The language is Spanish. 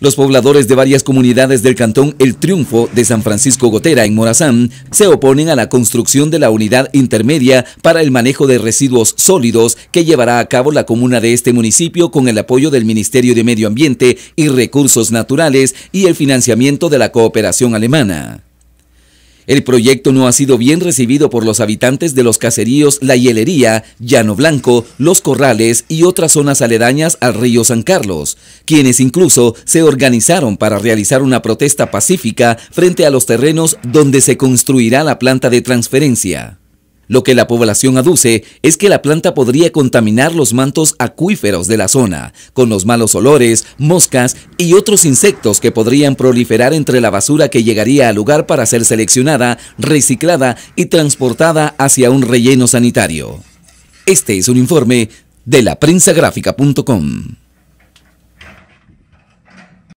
Los pobladores de varias comunidades del cantón El Triunfo de San Francisco Gotera en Morazán se oponen a la construcción de la unidad intermedia para el manejo de residuos sólidos que llevará a cabo la comuna de este municipio con el apoyo del Ministerio de Medio Ambiente y Recursos Naturales y el financiamiento de la cooperación alemana. El proyecto no ha sido bien recibido por los habitantes de los caseríos La Hielería, Llano Blanco, Los Corrales y otras zonas aledañas al río San Carlos, quienes incluso se organizaron para realizar una protesta pacífica frente a los terrenos donde se construirá la planta de transferencia. Lo que la población aduce es que la planta podría contaminar los mantos acuíferos de la zona, con los malos olores, moscas y otros insectos que podrían proliferar entre la basura que llegaría al lugar para ser seleccionada, reciclada y transportada hacia un relleno sanitario. Este es un informe de la